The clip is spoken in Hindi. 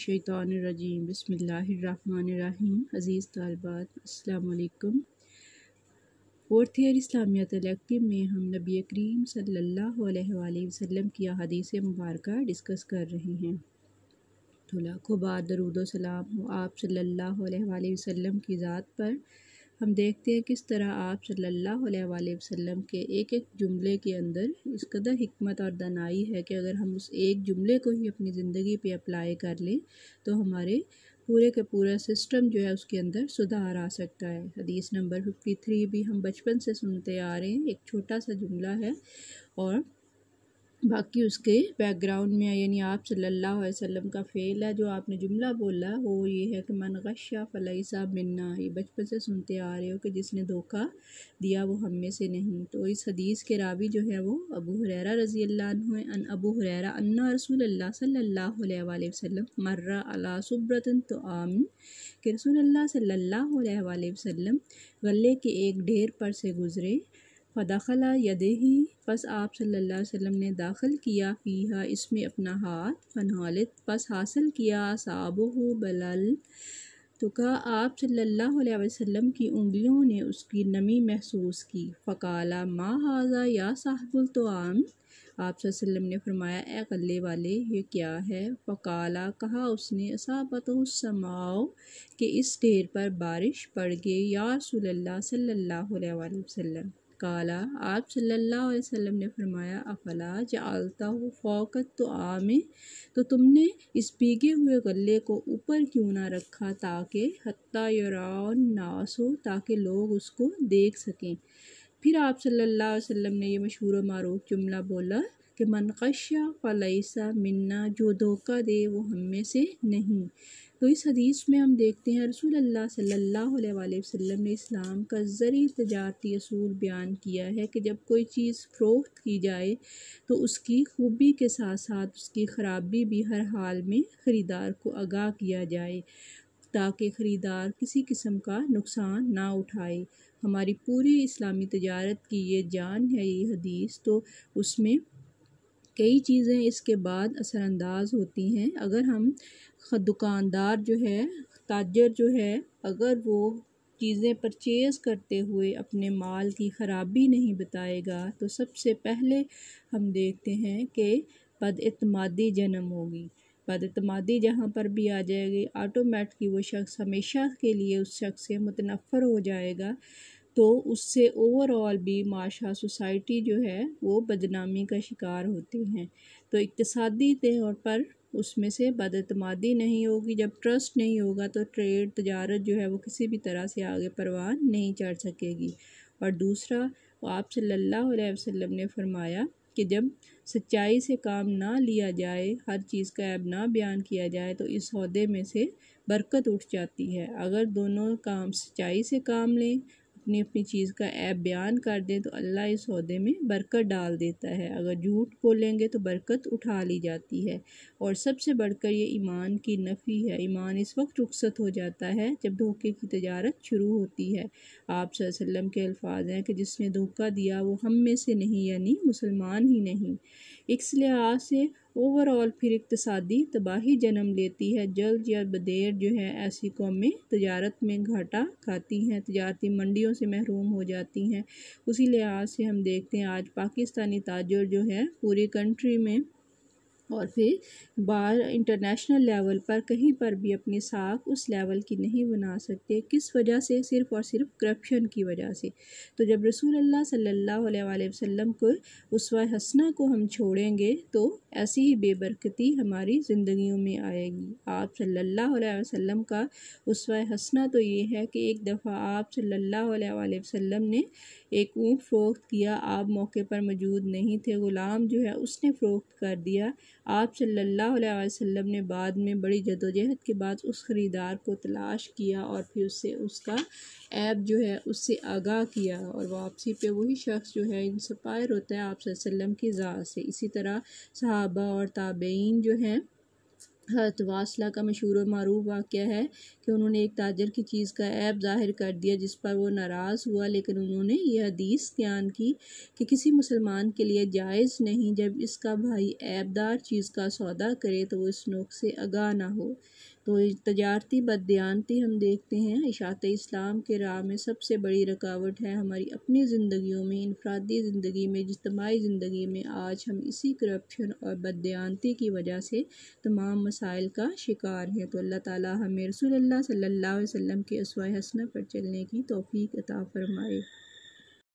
शैतानरजीम बसमीम अज़ीज़ तलबात अल्लाम फोर्थ ईयर इस्लामियत इलेक्टिव में हम नबी करीम सल्लल्लाहु अलैहि की अदीस मुबारक डिस्कस कर रहे हैं तो लाखों बाद दरुदोसम हो आप सल्ला वसम की ज़ात पर हम देखते हैं किस तरह आप सल्लल्लाहु अलैहि वसल्लम के एक एक जुमले के अंदर इस कदर हमत और दनाई है कि अगर हम उस एक जुमले को ही अपनी ज़िंदगी पे अप्लाई कर लें तो हमारे पूरे का पूरा सिस्टम जो है उसके अंदर सुधार आ सकता है हदीस नंबर फिफ्टी थ्री भी हम बचपन से सुनते आ रहे हैं एक छोटा सा जुमला है और बाकी उसके बैकग्राउंड में यानी आप सल्लल्लाहु अलैहि वसल्लम का फ़ेल है जो आपने जुमला बोला वो ये है कि मन गशा फ़लई साहब मन्ना ये बचपन से सुनते आ रहे हो कि जिसने धोखा दिया वो हम में से नहीं तो इस हदीस के रावी जो है वो अबू हुरैरा रज़ी अल्लाह अन अबू हुररा अन्ना रसूल अल्लाह सल्ला वसम मर्रा अला सुब्रतन तो आमिन कि रसूल अल्लाह सल्ला वसम गले के एक ढेर पर से गुज़रे फ़दखला ही बस आप सल्ला अलैहि ने दाखिल किया फ़ीहा इसमें अपना हाथ फनहालत बस हासिल किया साब बलल तो कहा आप सल्लल्लाहु अलैहि वसल्लम की उंगलियों ने उसकी नमी महसूस की फ़काला मा हाजा या साहबुल तो आम आप वसल्लम ने फरमाया गले वाले ये क्या है फ़काला कहा उसने असाबत समाओ कि इस ढेर पर बारिश पड़ गई या रसोल्ला सल्ला वसम काला आप सल्लल्लाहु अलैहि वसल्लम ने फरमाया अफला आलता हो फोकत तो आ तो तुमने इस पीगे हुए गले को ऊपर क्यों ना रखा ताकि हती नास हो ताकि लोग उसको देख सकें फिर आप सल्लल्लाहु अलैहि वसल्लम ने यह मशहूर मारूफ जुमला बोला कि मनकशा फ़लैसा मन्ना जो धोखा दे वो हम में से नहीं तो इस हदीस में हम देखते हैं रसूल अल्लाह सल्लल्लाहु अलैहि वसल्लम ने इस्लाम का ज़री तजारती असूल बयान किया है कि जब कोई चीज़ फ़रोख्त की जाए तो उसकी खूबी के साथ साथ उसकी ख़राबी भी हर हाल में ख़रीदार को आगाह किया जाए ताकि ख़रीदार किसी किस्म का नुकसान ना उठाए हमारी पूरी इस्लामी तजारत की ये जान है ये हदीस तो उसमें कई चीज़ें इसके बाद असरानंदाज होती हैं अगर हम दुकानदार जो है ताजर जो है अगर वो चीज़ें परचेज़ करते हुए अपने माल की ख़राबी नहीं बताएगा तो सबसे पहले हम देखते हैं कि बदअतमादी जन्म होगी बदतमादी जहाँ पर भी आ जाएगी ऑटोमेटिकली वो शख्स हमेशा के लिए उस शख्स से मुतनफ़र हो जाएगा तो उससे ओवरऑल भी माशा सोसाइटी जो है वो बदनामी का शिकार होती हैं तो इकतसादी तौर पर उसमें से बदतमादी नहीं होगी जब ट्रस्ट नहीं होगा तो ट्रेड तजारत जो है वो किसी भी तरह से आगे परवान नहीं चढ़ सकेगी और दूसरा आप सल्लल्लाहु अलैहि वसल्लम ने फरमाया कि जब सच्चाई से काम ना लिया जाए हर चीज़ का ऐब ना बयान किया जाए तो इस सौदे में से बरकत उठ जाती है अगर दोनों काम सच्चाई से काम लें अपनी अपनी चीज़ का ऐप बयान कर दें तो अल्लाह इस सौदे में बरकत डाल देता है अगर झूठ बोलेंगे तो बरकत उठा ली जाती है और सबसे बढ़कर ये ईमान की नफ़ी है ईमान इस वक्त रुखसत हो जाता है जब धोखे की तजारत शुरू होती है आप सल्लम के अल्फाज हैं कि जिसने धोखा दिया वो हम में से नहीं यानी मुसलमान ही नहीं इस लिहाज से ओवरऑल फिर इकतसादी तबाही जन्म लेती है जल्द या बदेर जो है ऐसी कौमें तजारत में घाटा खाती हैं तजारती मंडियों से महरूम हो जाती हैं उसी लिहाज से हम देखते हैं आज पाकिस्तानी ताजर जो है पूरी कंट्री में और फिर बार इंटरनेशनल लेवल पर कहीं पर भी अपनी साख उस लेवल की नहीं बना सकते किस वजह से सिर्फ़ और सिर्फ करप्शन की वजह से तो जब रसूल अल्लाह सल्लल्लाहु अलैहि वसल्लम को उसवा हसना को हम छोड़ेंगे तो ऐसी ही बेबरकती हमारी ज़िंदगियों में आएगी आप सल्लल्लाहु अलैहि वसल्लम का उसवा हसना तो ये है कि एक दफ़ा आप सल्ला वसम ने एक ऊँट फ़रोख्त किया आप मौके पर मौजूद नहीं थे ग़ुलाम जो है उसने फ़रोख्त कर दिया आप सल्लल्लाहु अलैहि वसल्लम ने बाद में बड़ी जदोजहद के बाद उस ख़रीदार को तलाश किया और फिर उससे उसका ऐप जो है उससे आगाह किया और वापसी पे वही शख्स जो है इंस्पायर होता है आप वसल्लम की ज़ात से इसी तरह सहाबा और ताबेन जो हैं हजरत वासला का मशहूर और मरूफ वाक़ है कि उन्होंने एक ताजर की चीज़ का ऐप ज़ाहिर कर दिया जिस पर वो नाराज़ हुआ लेकिन उन्होंने यह हदीस बयान की कि किसी मुसलमान के लिए जायज़ नहीं जब इसका भाई ऐबदार चीज़ का सौदा करे तो वो इस नुख से आगा ना हो तो तजारती बदयानती हम देखते हैं इशात इस्लाम के राह में सबसे बड़ी रकावट है हमारी अपनी ज़िंदगियों में इनफरादी ज़िंदगी में इजतमाही ज़िंदगी में आज हम इसी करप्शन और बदयानती की वजह से तमाम मसाइल का शिकार हैं तो अल्लाह ताला हमें रसूल सल्लल्लाहु अलैहि वसल्लम के असवा हसन पर चलने की तोफ़ी अता फरमाए